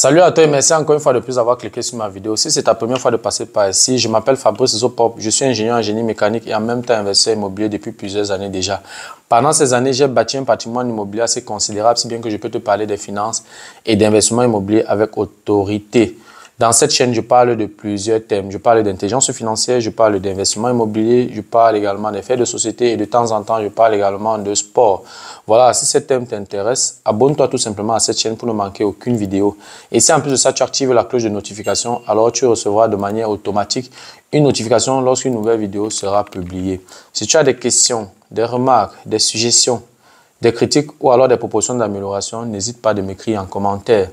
Salut à toi et merci encore une fois de plus d'avoir cliqué sur ma vidéo. Si c'est ta première fois de passer par ici, je m'appelle Fabrice Zopop, je suis ingénieur en génie mécanique et en même temps investisseur immobilier depuis plusieurs années déjà. Pendant ces années, j'ai bâti un patrimoine immobilier assez considérable, si bien que je peux te parler des finances et d'investissement immobilier avec autorité. Dans cette chaîne, je parle de plusieurs thèmes. Je parle d'intelligence financière, je parle d'investissement immobilier, je parle également des faits de société et de temps en temps, je parle également de sport. Voilà, si ce thème t'intéresse, abonne-toi tout simplement à cette chaîne pour ne manquer aucune vidéo. Et si en plus de ça, tu actives la cloche de notification, alors tu recevras de manière automatique une notification lorsqu'une nouvelle vidéo sera publiée. Si tu as des questions, des remarques, des suggestions, des critiques ou alors des propositions d'amélioration, n'hésite pas à m'écrire en commentaire.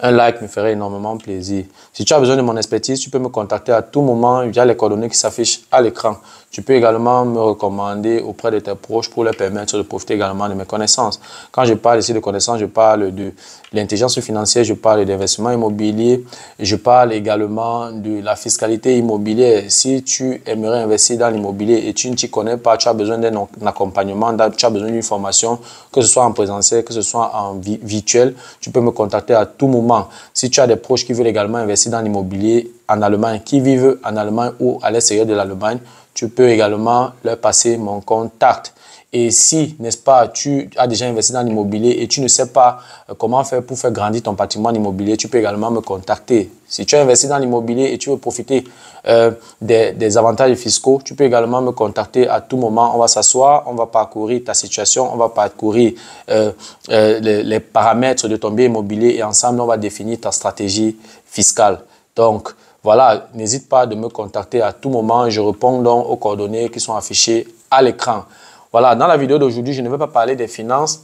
Un like me ferait énormément plaisir. Si tu as besoin de mon expertise, tu peux me contacter à tout moment via les coordonnées qui s'affichent à l'écran. Tu peux également me recommander auprès de tes proches pour leur permettre de profiter également de mes connaissances. Quand je parle ici de connaissances, je parle de l'intelligence financière, je parle d'investissement immobilier, je parle également de la fiscalité immobilière. Si tu aimerais investir dans l'immobilier et tu ne t'y connais pas, tu as besoin d'un accompagnement, tu as besoin d'une formation, que ce soit en présentiel, que ce soit en virtuel, tu peux me contacter à tout moment si tu as des proches qui veulent également investir dans l'immobilier en Allemagne, qui vivent en Allemagne ou à l'extérieur de l'Allemagne, tu peux également leur passer mon contact. Et si, n'est-ce pas, tu as déjà investi dans l'immobilier et tu ne sais pas euh, comment faire pour faire grandir ton patrimoine immobilier, tu peux également me contacter. Si tu as investi dans l'immobilier et tu veux profiter euh, des, des, avantages fiscaux, tu peux également me contacter à tout moment. On va s'asseoir, on va parcourir ta situation, on va parcourir euh, les, les paramètres de ton bien immobilier et ensemble, on va définir ta stratégie fiscale. Donc, voilà, n'hésite pas de me contacter à tout moment. Je réponds donc aux coordonnées qui sont affichées à l'écran. Voilà, dans la vidéo d'aujourd'hui, je ne vais pas parler des finances,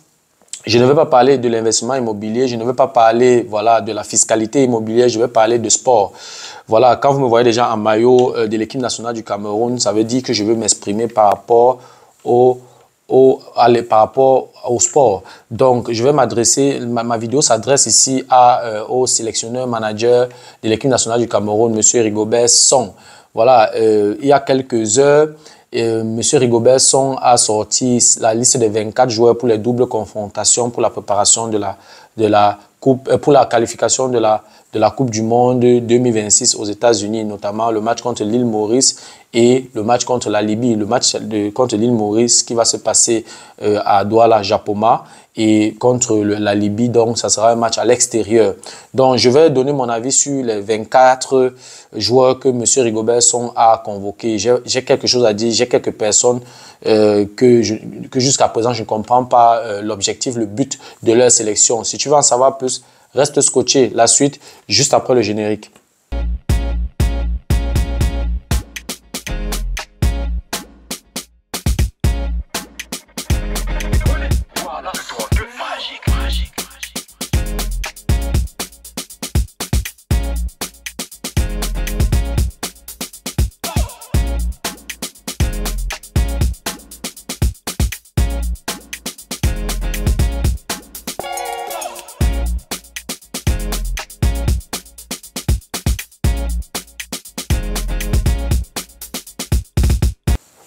je ne vais pas parler de l'investissement immobilier, je ne vais pas parler voilà, de la fiscalité immobilière, je vais parler de sport. Voilà, quand vous me voyez déjà en maillot euh, de l'équipe nationale du Cameroun, ça veut dire que je veux m'exprimer par rapport au, au par rapport au sport. Donc, je vais m'adresser, ma, vidéo s'adresse ici à, euh, au sélectionneur manager de l'équipe nationale du Cameroun, M. Rigobert Son. Voilà, euh, il y a quelques heures, euh, M. Rigobert sont a sorti la liste des 24 joueurs pour les doubles confrontations pour la préparation de la, de la coupe, euh, pour la qualification de la de la Coupe du Monde 2026 aux États-Unis, notamment le match contre l'île Maurice et le match contre la Libye, le match de, contre l'île Maurice qui va se passer euh, à Douala, Japoma, et contre la Libye, donc ça sera un match à l'extérieur. Donc je vais donner mon avis sur les 24 joueurs que M. Rigobertson a convoqués. J'ai quelque chose à dire, j'ai quelques personnes euh, que, que jusqu'à présent je ne comprends pas euh, l'objectif, le but de leur sélection. Si tu veux en savoir plus, Reste scotché. La suite, juste après le générique.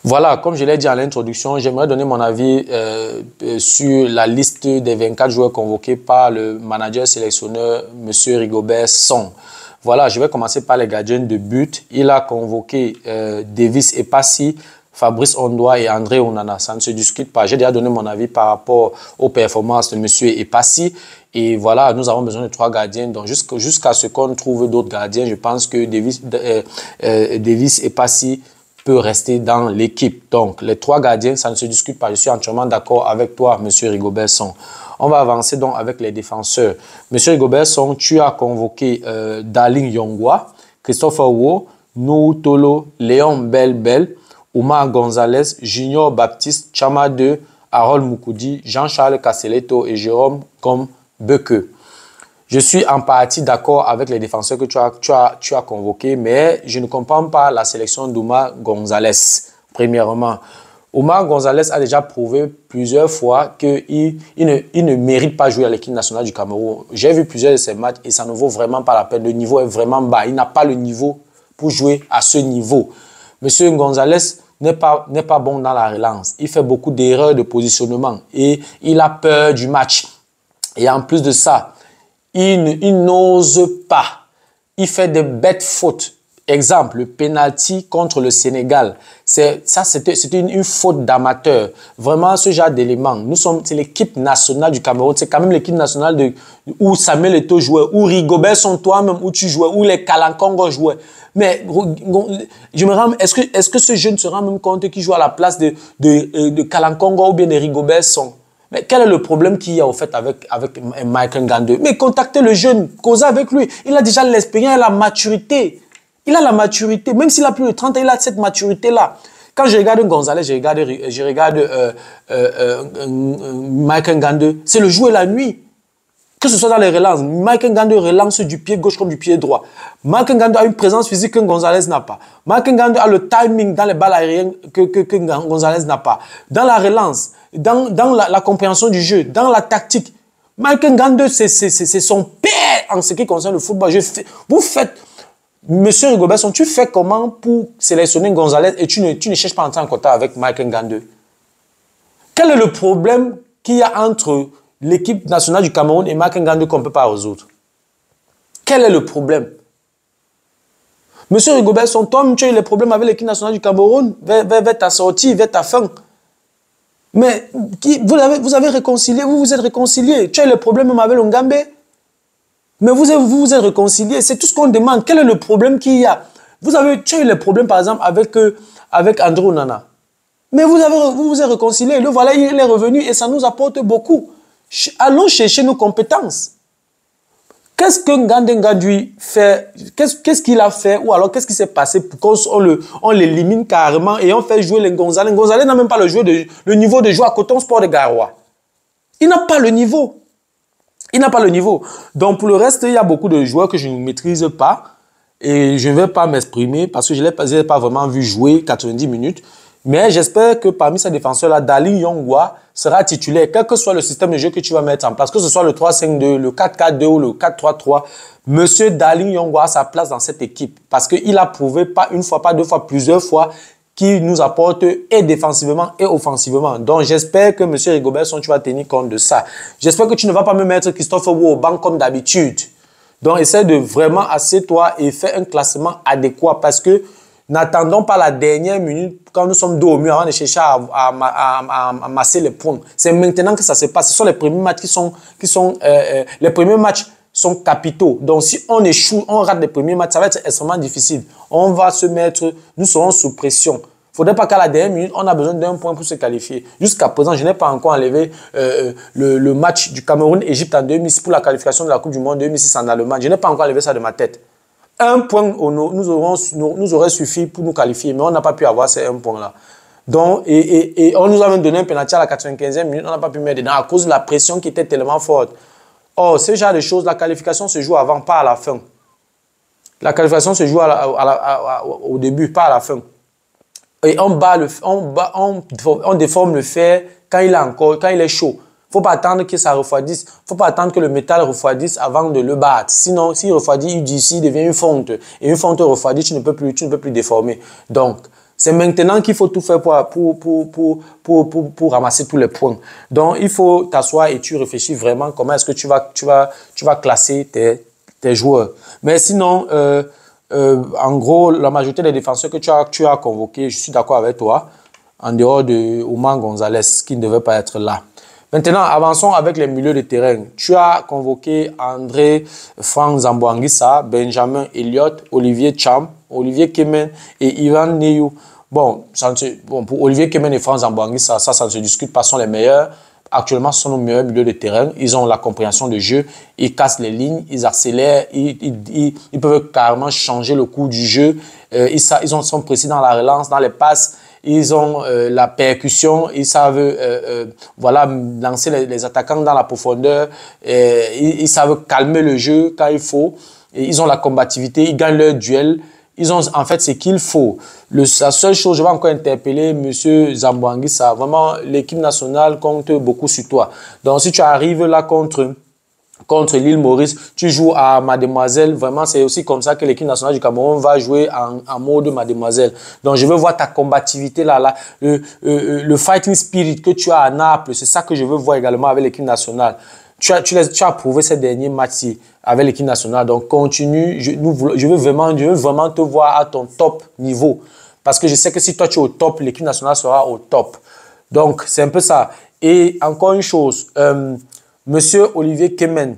Voilà, comme je l'ai dit à l'introduction, j'aimerais donner mon avis euh, euh, sur la liste des 24 joueurs convoqués par le manager sélectionneur, M. Rigobert Song. Voilà, je vais commencer par les gardiens de but. Il a convoqué euh, Davis et Passy, Fabrice Ondoa et André Onana. Ça ne se discute pas. J'ai déjà donné mon avis par rapport aux performances de Monsieur Epassi. Et voilà, nous avons besoin de trois gardiens. Donc, jusqu'à ce qu'on trouve d'autres gardiens, je pense que Davis, euh, Davis Epassi rester dans l'équipe. Donc, les trois gardiens, ça ne se discute pas. Je suis entièrement d'accord avec toi, Monsieur Rigobertson. On va avancer donc avec les défenseurs. Monsieur Rigobertson, tu as convoqué euh, Darling Yongwa, Christopher Wu, Nou Tolo, Léon Belbel, Omar Gonzalez, Junior Baptiste, Chama 2, Harold Moukoudi, Jean-Charles Casseletto et Jérôme comme Beke. Je suis en partie d'accord avec les défenseurs que tu as, tu as, tu as convoqués, mais je ne comprends pas la sélection d'Oumar Gonzalez, premièrement. Omar Gonzalez a déjà prouvé plusieurs fois qu'il il ne, mérite pas jouer à l'équipe nationale du Cameroun. J'ai vu plusieurs de ses matchs et ça ne vaut vraiment pas la peine. Le niveau est vraiment bas. Il n'a pas le niveau pour jouer à ce niveau. Monsieur Gonzalez n'est pas, n'est pas bon dans la relance. Il fait beaucoup d'erreurs de positionnement et il a peur du match. Et en plus de ça, il, n'ose pas. Il fait des bêtes fautes. Exemple, le penalty contre le Sénégal. C'est, ça, c'était, une, une, faute d'amateur. Vraiment, ce genre d'éléments. Nous sommes, c'est l'équipe nationale du Cameroun. C'est quand même l'équipe nationale de, où Samuel Eto'o jouait, où Rigobert sont toi-même, où tu jouais, où les Kalankongo jouaient. Mais, je me rends, est-ce que, est-ce que ce jeune se rend même compte qu'il joue à la place de, de, euh, Kalankongo ou bien de Rigobert sont? Mais quel est le problème qu'il y a au fait avec, avec Michael Ngande? Mais contactez le jeune, causez avec lui. Il a déjà l'expérience, la maturité. Il a la maturité. Même s'il a plus de 30 ans, il a cette maturité-là. Quand je regarde Gonzalez, je regarde, je regarde euh, euh, euh Michael c'est le et la nuit. Que ce soit dans les relances, Michael Ngande relance du pied gauche comme du pied droit. Michael Ngande a une présence physique qu'un Gonzalez n'a pas. Michael Ngande a le timing dans les balles aériennes que, que, Gonzalez n'a pas. Dans la relance, dans, dans la, compréhension du jeu, dans la tactique. Michael Gandeux, c'est son père en ce qui concerne le football. Je vous faites, Monsieur Rigobertson, tu fais comment pour sélectionner Gonzalez et tu ne, tu ne cherches pas à entrer en contact avec Michael Gandeux Quel est le problème qu'il y a entre l'équipe nationale du Cameroun et Michael Gandeux qu'on ne peut pas résoudre Quel est le problème Monsieur Rigobertson, toi, tu as eu les problèmes avec l'équipe nationale du Cameroun vers, vers ta sortie, vers ta fin. Mais qui, vous, avez, vous avez réconcilié, vous vous êtes réconcilié. Tu as le problème avec Ongambe. Mais vous vous, êtes réconcilié. C'est tout ce qu'on demande. Quel est le problème qu'il y a Vous avez tu as eu le problème, par exemple, avec, euh, avec Andrew Nana. Mais vous, avez, vous vous êtes réconcilié. Le voilà, il est revenu et ça nous apporte beaucoup. Allons chercher nos compétences. Qu'est-ce que Ngande lui fait Qu'est-ce qu'il a fait Ou alors, qu'est-ce qui s'est passé pour qu'on l'élimine carrément et on fait jouer les Gonzalez Gonzales n'a même pas le, de, le niveau de joueur à Coton Sport de Garoua. Il n'a pas le niveau. Il n'a pas le niveau. Donc, pour le reste, il y a beaucoup de joueurs que je ne maîtrise pas. Et je ne vais pas m'exprimer parce que je ne l'ai pas vraiment vu jouer 90 minutes. Mais j'espère que parmi ces défenseurs-là, Dali Yongwa sera titulaire, quel que soit le système de jeu que tu vas mettre en place, que ce soit le 3-5-2, le 4-4-2 ou le 4-3-3. Monsieur Dali Yongwa a sa place dans cette équipe parce qu'il a prouvé, pas une fois, pas deux fois, plusieurs fois, qu'il nous apporte et défensivement et offensivement. Donc, j'espère que M. Rigobertson, tu vas tenir compte de ça. J'espère que tu ne vas pas me mettre Christophe Wu au banc comme d'habitude. Donc, essaie de vraiment assez toi et fais un classement adéquat parce que N'attendons pas la dernière minute quand nous sommes deux mur avant de chercher à, à, masser les points. C'est maintenant que ça se passe. Ce sont les premiers matchs qui sont, qui sont euh, euh, les premiers matchs sont capitaux. Donc, si on échoue, on rate les premiers matchs, ça va être extrêmement difficile. On va se mettre, nous serons sous pression. Faudrait pas qu'à la dernière minute, on a besoin d'un point pour se qualifier. Jusqu'à présent, je n'ai pas encore enlevé euh, le, le, match du Cameroun-Égypte en 2006 pour la qualification de la Coupe du Monde 2006 en Allemagne. Je n'ai pas encore enlevé ça de ma tête. Un point nous, aurons, nous, aurait suffi pour nous qualifier, mais on n'a pas pu avoir ces un point-là. Donc, et, on nous avait donné un penalty à la 95e minute, on n'a pas pu mettre dedans à cause de la pression qui était tellement forte. Or, ce genre de choses, la qualification se joue avant, pas à la fin. La qualification se joue au début, pas à la fin. Et on, bat le, on, bat, déforme le fer quand il, est encore, quand il est chaud. Faut pas attendre que ça refroidisse. Faut pas attendre que le métal refroidisse avant de le battre. Sinon, s'il refroidit, il, devient une fonte. Et une fonte refroidie, tu ne peux plus, tu ne peux plus déformer. Donc, c'est maintenant qu'il faut tout faire pour, pour, pour, pour, pour, ramasser tous les points. Donc, il faut t'asseoir et tu réfléchis vraiment comment est-ce que tu vas, tu vas, tu vas classer tes, tes joueurs. Mais sinon, euh, euh, en gros, la majorité des défenseurs que tu as, tu as convoqués, je suis d'accord avec toi, en dehors de Ouman Gonzalez, qui ne devait pas être là. Maintenant, avançons avec les milieux de terrain. Tu as convoqué André Franck Zamboanguissa, Benjamin Elliott, Olivier Cham, Olivier Kemen et Ivan Neyou. Bon, bon, pour Olivier Kemen et Franck Zamboanguissa, ça, ça ne se discute pas, sont les meilleurs. Actuellement, ce sont nos meilleurs milieux de terrain. Ils ont la compréhension de jeu, ils cassent les lignes, ils accélèrent, ils, peuvent carrément changer le cours du jeu. Euh, ils, ont, sont précis dans la relance, dans les passes ils ont euh, la percussion, ils savent euh, euh, voilà lancer les, attaquants dans la profondeur, et ils, savent calmer le jeu quand il faut, et ils ont la combativité, ils gagnent leur duel. Ils ont en fait ce qu'il faut. Le, la seule chose, je vais encore interpeller M. ça vraiment l'équipe nationale compte beaucoup sur toi. Donc si tu arrives là contre contre l'île Maurice. Tu joues à Mademoiselle. Vraiment, c'est aussi comme ça que l'équipe nationale du Cameroun va jouer en, en, mode Mademoiselle. Donc, je veux voir ta combativité là, là le, euh, euh, fighting spirit que tu as à Naples. C'est ça que je veux voir également avec l'équipe nationale. Tu as, tu, as prouvé ces derniers matchs avec l'équipe nationale. Donc, continue. Je, je, veux vraiment, vraiment te voir à ton top niveau. Parce que je sais que si toi, tu es au top, l'équipe nationale sera au top. Donc, c'est un peu ça. Et encore une chose, euh, Monsieur Olivier Kemen,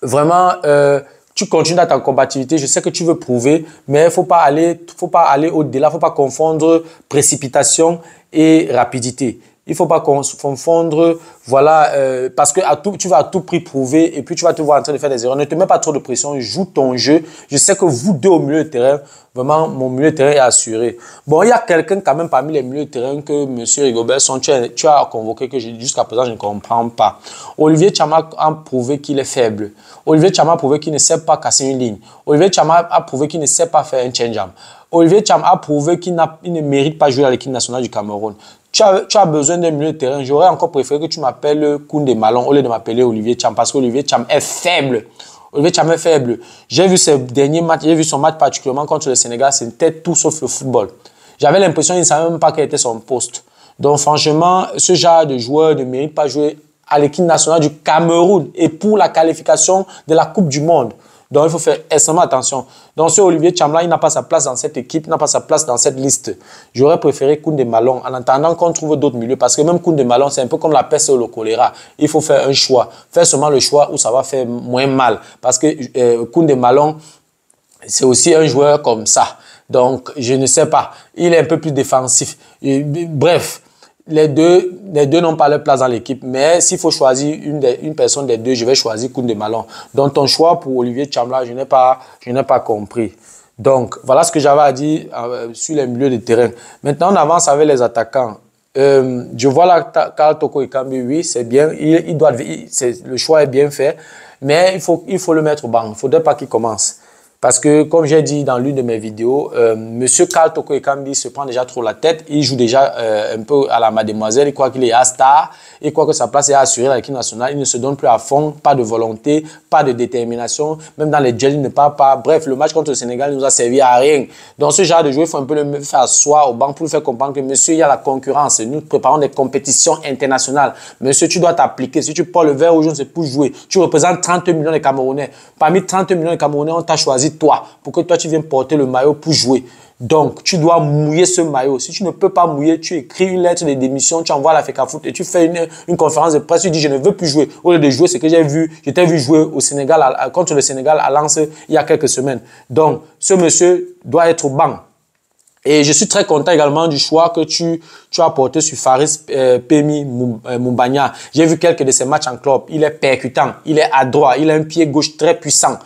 vraiment, euh, tu continues dans ta combativité. Je sais que tu veux prouver, mais il faut pas aller, faut pas aller au-delà, Il faut pas confondre précipitation et rapidité. Il ne faut pas confondre, voilà, euh, parce que à tout, tu vas à tout prix prouver et puis tu vas te voir en train de faire des erreurs. Ne te mets pas trop de pression, joue ton jeu. Je sais que vous deux au milieu de terrain, vraiment, mon milieu de terrain est assuré. Bon, il y a quelqu'un quand même parmi les milieux de terrain que M. Rigobert tu, tu as convoqué que jusqu'à présent, je ne comprends pas. Olivier Chama a prouvé qu'il est faible. Olivier Chama a prouvé qu'il ne sait pas casser une ligne. Olivier Chama a prouvé qu'il ne sait pas faire un change-up. Olivier Cham a prouvé qu'il ne mérite pas jouer à l'équipe nationale du Cameroun tu as, tu besoin d'un milieu de terrain. J'aurais encore préféré que tu m'appelles Koundé Malon au lieu de m'appeler Olivier Cham parce qu'Olivier Cham est faible. Olivier Cham est faible. J'ai vu ses derniers matchs, j'ai vu son match particulièrement contre le Sénégal, c'était tout sauf le football. J'avais l'impression qu'il ne savait même pas quel était son poste. Donc franchement, ce genre de joueur ne mérite pas de jouer à l'équipe nationale du Cameroun et pour la qualification de la Coupe du Monde. Donc, il faut faire extrêmement attention. Donc, ce Olivier Chamla, il n'a pas sa place dans cette équipe, n'a pas sa place dans cette liste. J'aurais préféré Koundé Malon en attendant qu'on trouve d'autres milieux parce que même Koundé Malon, c'est un peu comme la peste ou le choléra. Il faut faire un choix. Faire seulement le choix où ça va faire moins mal parce que euh, Koundé Malon, c'est aussi un joueur comme ça. Donc, je ne sais pas. Il est un peu plus défensif. bref, les deux, les deux n'ont pas leur place dans l'équipe. Mais s'il faut choisir une, une personne des deux, je vais choisir Koundé Malon. Donc ton choix pour Olivier Chamla, je n'ai pas, pas compris. Donc voilà ce que j'avais à dire euh, sur les milieux de terrain. Maintenant, on avance avec les attaquants. Euh, je vois là Karl Toko Ikambi, oui, c'est bien. Il, doit, le choix est bien fait. Mais il faut, il faut le mettre au banc. Il ne faudrait pas qu'il commence. Parce que, comme j'ai dit dans l'une de mes vidéos, M. Euh, monsieur Karl Toko se prend déjà trop la tête. Il joue déjà euh, un peu à la mademoiselle. Il croit qu'il est à star. Il croit que sa place est assurée dans l'équipe nationale. Il ne se donne plus à fond. Pas de volonté, pas de détermination. Même dans les gels, il ne part pas. Bref, le match contre le Sénégal ne nous a servi à rien. Dans ce genre de jeu, il faut un peu le faire asseoir au banc pour le faire comprendre que, monsieur, il y a la concurrence. Nous préparons des compétitions internationales. Monsieur, tu dois t'appliquer. Si tu portes le vert ou jaune, c'est pour jouer. Tu représentes 30 millions de Camerounais. Parmi 30 millions de Camerounais, on t'a choisi toi pour que toi, tu viennes porter le maillot pour jouer. Donc, tu dois mouiller ce maillot. Si tu ne peux pas mouiller, tu écris une lettre de démission, tu envoies à la Foot et tu fais une, conférence de presse, tu dis je ne veux plus jouer. Au lieu de jouer, ce que j'ai vu, j'étais vu jouer au Sénégal, contre le Sénégal à Lens il y a quelques semaines. Donc, ce monsieur doit être au banc. Et je suis très content également du choix que tu, tu as porté sur Faris euh, Pemi Mumbanya. Euh, j'ai vu quelques de ses matchs en club. Il est percutant, il est adroit, il a un pied gauche très puissant.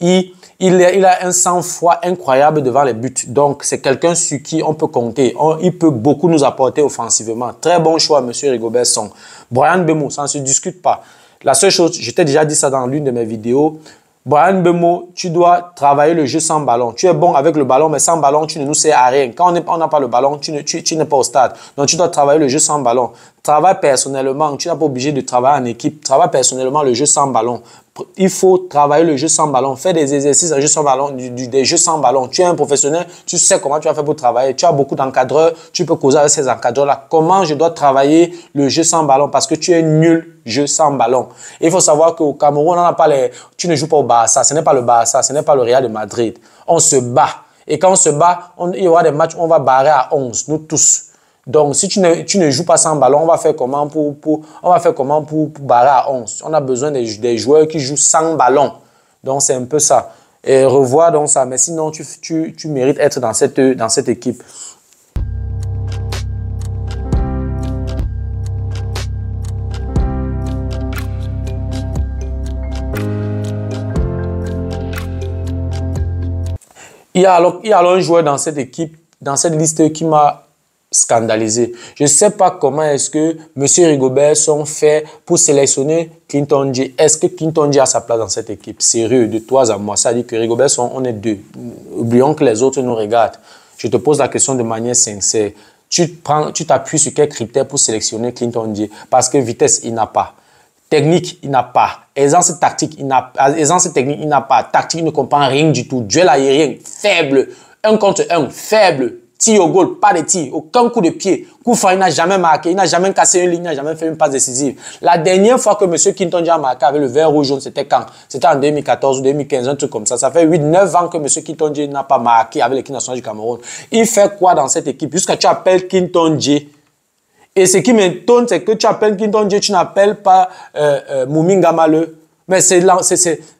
Il il, a un sang-froid incroyable devant les buts. Donc, c'est quelqu'un sur qui on peut compter. il peut beaucoup nous apporter offensivement. Très bon choix, Monsieur Rigobertson. Brian Bemo, ça ne se discute pas. La seule chose, je t'ai déjà dit ça dans l'une de mes vidéos, Brian Bemo, tu dois travailler le jeu sans ballon. Tu es bon avec le ballon, mais sans ballon, tu ne nous sais à rien. Quand on n'a pas le ballon, tu n'es ne, pas au stade. Donc, tu dois travailler le jeu sans ballon. Travaille personnellement. Tu n'es pas obligé de travailler en équipe. Travaille personnellement le jeu sans ballon. Il faut travailler le jeu sans ballon. Fais des exercices à jeu sans ballon, du, des jeux sans ballon. Tu es un professionnel, tu sais comment tu vas faire pour travailler. Tu as beaucoup d'encadreurs, tu peux causer avec ces encadreurs-là. Comment je dois travailler le jeu sans ballon Parce que tu es nul jeu sans ballon. il faut savoir qu'au Cameroun, on n'a pas les. Tu ne joues pas au Barça. Ce n'est pas le Barça, ce n'est pas le Real de Madrid. On se bat. Et quand on se bat, on, il y aura des matchs où on va barrer à 11, nous tous. Donc, si tu ne, joues pas sans ballon, on va faire comment pour, pour on va faire comment pour, barrer à 11 On a besoin des, des joueurs qui jouent sans ballon. Donc, c'est un peu ça. Et revoir donc ça. Mais sinon, tu, tu, mérites être dans cette, dans cette équipe. Il y, a alors, il y a alors un joueur dans cette équipe, dans cette liste qui m'a scandalisé. Je ne sais pas comment est-ce que M. Rigobert sont faits pour sélectionner Clinton J. Est-ce que Clinton J a sa place dans cette équipe Sérieux, de toi à moi. Ça dit que Rigobert sont, on est deux. Oublions que les autres nous regardent. Je te pose la question de manière sincère. Tu prends, tu t'appuies sur quel critère pour sélectionner Clinton J Parce que vitesse, il n'a pas. Technique, il n'a pas. Aisance tactique, il n'a pas. Aisance technique, il n'a pas. Tactique, il ne comprend rien du tout. Duel aérien, faible. Un contre un, faible tir au goal, pas de tir, aucun coup de pied. Koufa, il n'a jamais marqué, il n'a jamais cassé une ligne, il n'a jamais fait une passe décisive. La dernière fois que M. Quinton a marqué avec le vert rouge jaune, c'était quand C'était en 2014 ou 2015, un truc comme ça. Ça fait 8-9 ans que M. Quinton n'a pas marqué avec l'équipe nationale du Cameroun. Il fait quoi dans cette équipe Jusqu'à tu appelles Quinton Et ce qui m'étonne, c'est que tu appelles Quinton tu n'appelles pas euh, euh Mais c'est la,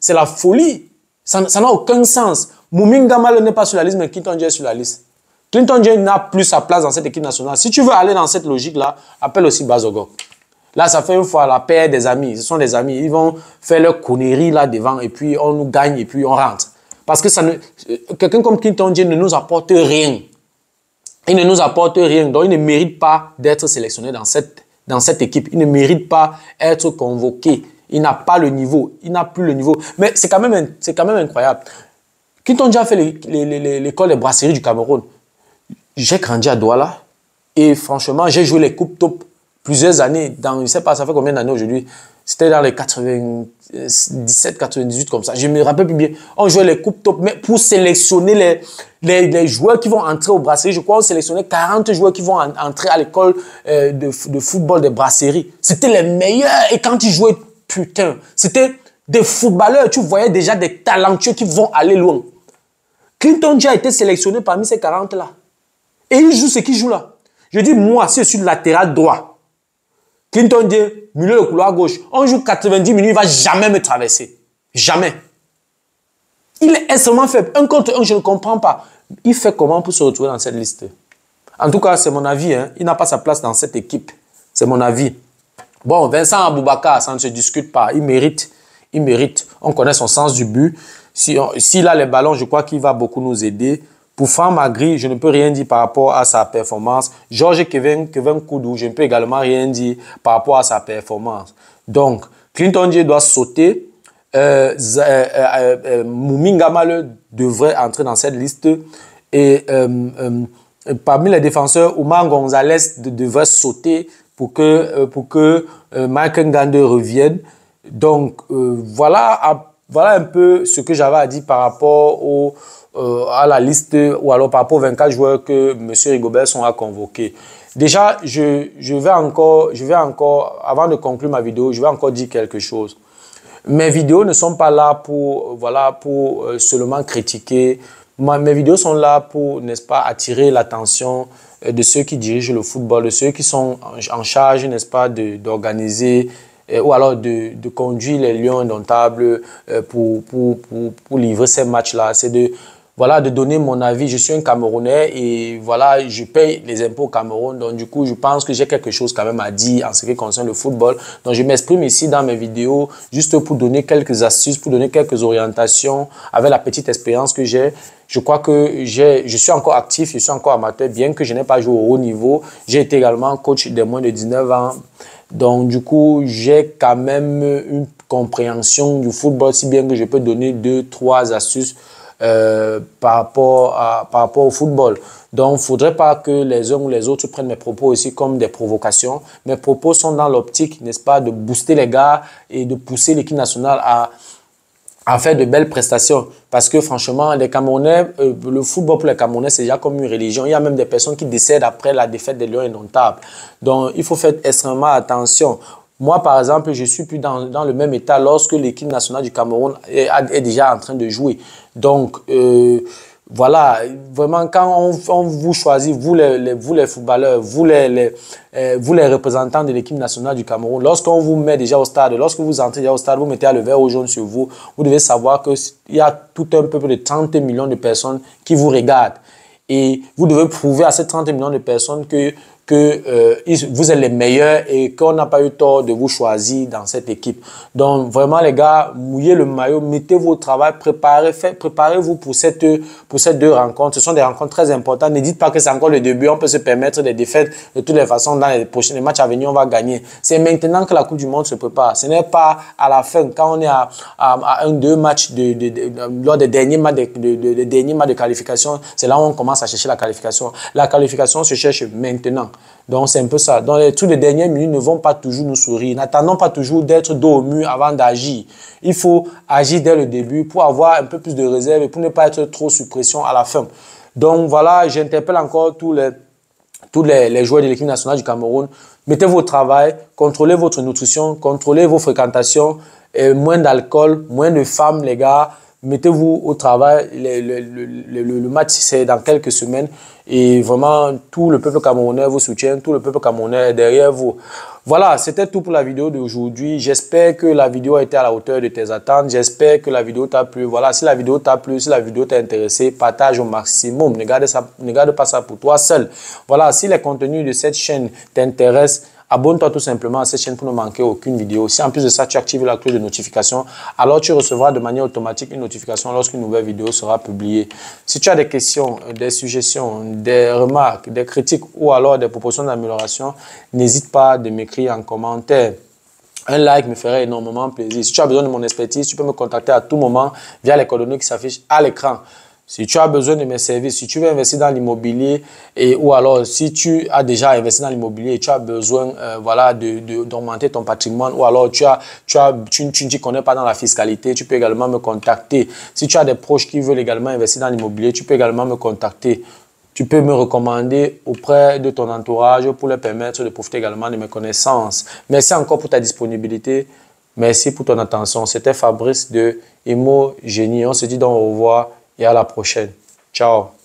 la, folie. Ça n'a aucun sens. Mouminga Male n'est pas sur la liste, mais Quinton est sur la liste. Clinton James n'a plus sa place dans cette équipe nationale. Si tu veux aller dans cette logique-là, appelle aussi Bazogok. Là, ça fait une fois la paix des amis. Ce sont des amis. Ils vont faire leur connerie là devant et puis on nous gagne et puis on rentre. Parce que ça ne... Euh, quelqu'un comme Clinton ne nous apporte rien. Il ne nous apporte rien. Donc, il ne mérite pas d'être sélectionné dans cette, dans cette équipe. Il ne mérite pas d'être convoqué. Il n'a pas le niveau. Il n'a plus le niveau. Mais c'est quand, même, quand même incroyable. Clinton James a fait l'école des brasseries du Cameroun j'ai grandi à Douala et franchement, j'ai joué les coupes top plusieurs années. Dans, je sais pas, ça fait combien d'années aujourd'hui C'était dans les 97, 98 comme ça. Je me rappelle plus bien. On jouait les coupes top, mais pour sélectionner les, les, joueurs qui vont entrer au brasseries, je crois qu'on sélectionnait 40 joueurs qui vont entrer à l'école euh, de, football de brasseries. C'était les meilleurs et quand ils jouaient, putain, c'était des footballeurs. Tu voyais déjà des talentueux qui vont aller loin. Clinton Dia a été sélectionné parmi ces 40 là. Et il joue ce qu'il joue là. Je dis, moi, c'est sur suis latéral droit, Clinton dit, milieu de couloir gauche, on joue 90 minutes, il va jamais me traverser. Jamais. Il est extrêmement faible. Un contre un, je ne comprends pas. Il fait comment pour se retrouver dans cette liste En tout cas, c'est mon avis. Hein. Il n'a pas sa place dans cette équipe. C'est mon avis. Bon, Vincent Aboubakar, ça ne se discute pas. Il mérite. Il mérite. On connaît son sens du but. S'il a les ballons, je crois qu'il va beaucoup nous aider. Pour Magri, je ne peux rien dire par rapport à sa performance. Georges Kevin, Kevin Koudou, je ne peux également rien dire par rapport à sa performance. Donc, Clinton Dieu doit sauter. Euh, euh, euh, euh Moumingamale devrait entrer dans cette liste. Et parmi les défenseurs, Oumar Gonzalez devrait sauter pour que, pour que Mike Ngande revienne. Donc, voilà à voilà un peu ce que j'avais à dire par rapport au, euh, à la liste ou alors par rapport aux 24 joueurs que M. Rigobertson a convoqués. Déjà, je, je, vais encore, je vais encore, avant de conclure ma vidéo, je vais encore dire quelque chose. Mes vidéos ne sont pas là pour, voilà, pour euh, seulement critiquer. mes vidéos sont là pour, n'est-ce pas, attirer l'attention euh, de ceux qui dirigent le football, de ceux qui sont en, en charge, n'est-ce pas, d'organiser euh, ou alors de, conduire les Lions indomptables euh, pour, pour, pour, livrer ces matchs-là. C'est de, voilà, de donner mon avis. Je suis un Camerounais et voilà, je paye les impôts au Cameroun. Donc, du coup, je pense que j'ai quelque chose quand même à dire en ce qui concerne le football. Donc, je m'exprime ici dans mes vidéos juste pour donner quelques astuces, pour donner quelques orientations avec la petite expérience que j'ai. Je crois que je suis encore actif, je suis encore amateur, bien que je n'ai pas joué au haut niveau. J'ai été également coach des moins de 19 ans. Donc du coup, j'ai quand même une compréhension du football, si bien que je peux donner deux, trois astuces euh, par, rapport à, par rapport au football. Donc, il ne faudrait pas que les uns ou les autres prennent mes propos aussi comme des provocations. Mes propos sont dans l'optique, n'est-ce pas, de booster les gars et de pousser l'équipe nationale à à fait de belles prestations. Parce que franchement, les Camerounais, euh, le football pour les Camerounais, c'est déjà comme une religion. Il y a même des personnes qui décèdent après la défaite des Lions indomptables. Donc, il faut faire extrêmement attention. Moi, par exemple, je suis plus dans, dans le même état lorsque l'équipe nationale du Cameroun est, déjà en train de jouer. Donc, euh, voilà, vraiment, quand on, vous choisit, vous les, vous les footballeurs, vous les, euh, vous les représentants de l'équipe nationale du Cameroun, lorsqu'on vous met déjà au stade, lorsque vous entrez déjà au stade, vous mettez le verre au jaune sur vous, vous devez savoir qu'il y a tout un peuple de 30 millions de personnes qui vous regardent. Et vous devez prouver à ces 30 millions de personnes que que euh, vous êtes les meilleurs et qu'on n'a pas eu tort de vous choisir dans cette équipe. Donc vraiment les gars, mouillez le maillot, mettez vos travail, préparez, préparez-vous pour cette pour ces deux rencontres. Ce sont des rencontres très importantes. Ne dites pas que c'est encore le début. On peut se permettre des défaites de toutes les façons. Dans les prochains matchs à venir, on va gagner. C'est maintenant que la Coupe du Monde se prépare. Ce n'est pas à la fin quand on est à, à, à un deux matchs de, de, de, lors des derniers matchs de, de, derniers matchs de qualification. C'est là où on commence à chercher la qualification. La qualification se cherche maintenant. Donc, c'est un peu ça. tous les derniers minutes, ne vont pas toujours nous sourire. N'attendons pas toujours d'être dos avant d'agir. Il faut agir dès le début pour avoir un peu plus de réserve et pour ne pas être trop sous pression à la fin. Donc, voilà, j'interpelle encore tous les, tous les, joueurs de l'équipe nationale du Cameroun. Mettez vos travail, contrôlez votre nutrition, contrôlez vos fréquentations, moins d'alcool, moins de femmes, les gars mettez-vous au travail. Le, le, match, c'est dans quelques semaines. Et vraiment, tout le peuple camerounais vous soutient, tout le peuple camerounais est derrière vous. Voilà, c'était tout pour la vidéo d'aujourd'hui. J'espère que la vidéo a été à la hauteur de tes attentes. J'espère que la vidéo t'a plu. Voilà, si la vidéo t'a plu, si la vidéo t'a intéressé, partage au maximum. Ne garde, ça, ne garde pas ça pour toi seul. Voilà, si les contenus de cette chaîne t'intéressent, Abonne-toi tout simplement à cette chaîne pour ne manquer aucune vidéo. Si en plus de ça, tu actives la cloche de notification, alors tu recevras de manière automatique une notification lorsqu'une nouvelle vidéo sera publiée. Si tu as des questions, des suggestions, des remarques, des critiques ou alors des propositions d'amélioration, n'hésite pas à m'écrire en commentaire. Un like me ferait énormément plaisir. Si tu as besoin de mon expertise, tu peux me contacter à tout moment via les coordonnées qui s'affichent à l'écran. Si tu as besoin de mes services, si tu veux investir dans l'immobilier et ou alors si tu as déjà investi dans l'immobilier et tu as besoin euh, voilà d'augmenter ton patrimoine ou alors tu as tu as tu, tu ne connais pas dans la fiscalité, tu peux également me contacter. Si tu as des proches qui veulent également investir dans l'immobilier, tu peux également me contacter. Tu peux me recommander auprès de ton entourage pour leur permettre de profiter également de mes connaissances. Merci encore pour ta disponibilité. Merci pour ton attention. C'était Fabrice de EmoGénie. On se dit donc au revoir et à la prochaine. Ciao